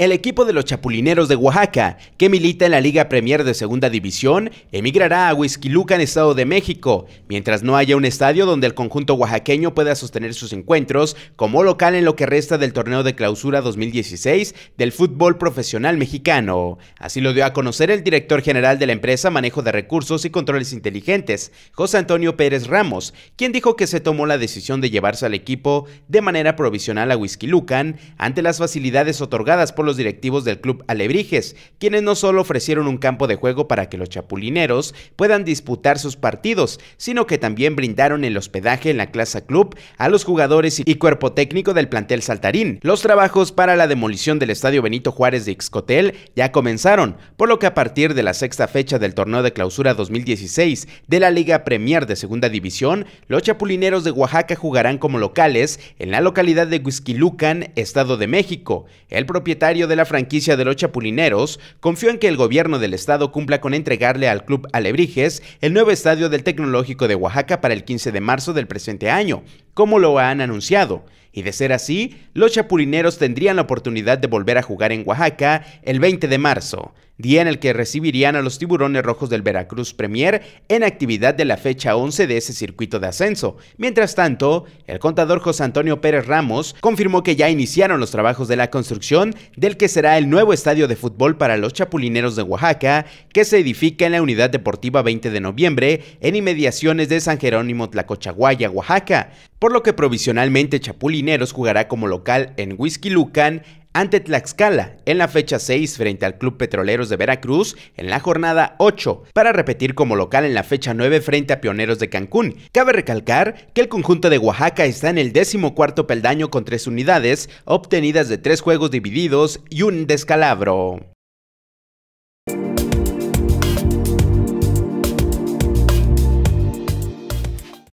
El equipo de los Chapulineros de Oaxaca, que milita en la Liga Premier de Segunda División, emigrará a Huizquiluca Estado de México, mientras no haya un estadio donde el conjunto oaxaqueño pueda sostener sus encuentros como local en lo que resta del torneo de clausura 2016 del fútbol profesional mexicano. Así lo dio a conocer el director general de la empresa Manejo de Recursos y Controles Inteligentes, José Antonio Pérez Ramos, quien dijo que se tomó la decisión de llevarse al equipo de manera provisional a Huizquilucan ante las facilidades otorgadas por los directivos del club Alebrijes, quienes no solo ofrecieron un campo de juego para que los chapulineros puedan disputar sus partidos, sino que también brindaron el hospedaje en la Clasa Club a los jugadores y cuerpo técnico del plantel saltarín. Los trabajos para la demolición del Estadio Benito Juárez de Ixcotel ya comenzaron, por lo que a partir de la sexta fecha del torneo de clausura 2016 de la Liga Premier de Segunda División, los chapulineros de Oaxaca jugarán como locales en la localidad de Huizquilucan, Estado de México. El propietario de la franquicia de los Chapulineros, confió en que el gobierno del estado cumpla con entregarle al club Alebrijes el nuevo estadio del Tecnológico de Oaxaca para el 15 de marzo del presente año, como lo han anunciado. Y de ser así, los chapulineros tendrían la oportunidad de volver a jugar en Oaxaca el 20 de marzo, día en el que recibirían a los tiburones rojos del Veracruz Premier en actividad de la fecha 11 de ese circuito de ascenso. Mientras tanto, el contador José Antonio Pérez Ramos confirmó que ya iniciaron los trabajos de la construcción del que será el nuevo estadio de fútbol para los chapulineros de Oaxaca, que se edifica en la Unidad Deportiva 20 de Noviembre en inmediaciones de San Jerónimo Tlacochaguaya, Oaxaca por lo que provisionalmente Chapulineros jugará como local en Whisky Lucan ante Tlaxcala en la fecha 6 frente al Club Petroleros de Veracruz en la jornada 8, para repetir como local en la fecha 9 frente a Pioneros de Cancún. Cabe recalcar que el conjunto de Oaxaca está en el cuarto peldaño con tres unidades obtenidas de tres juegos divididos y un descalabro.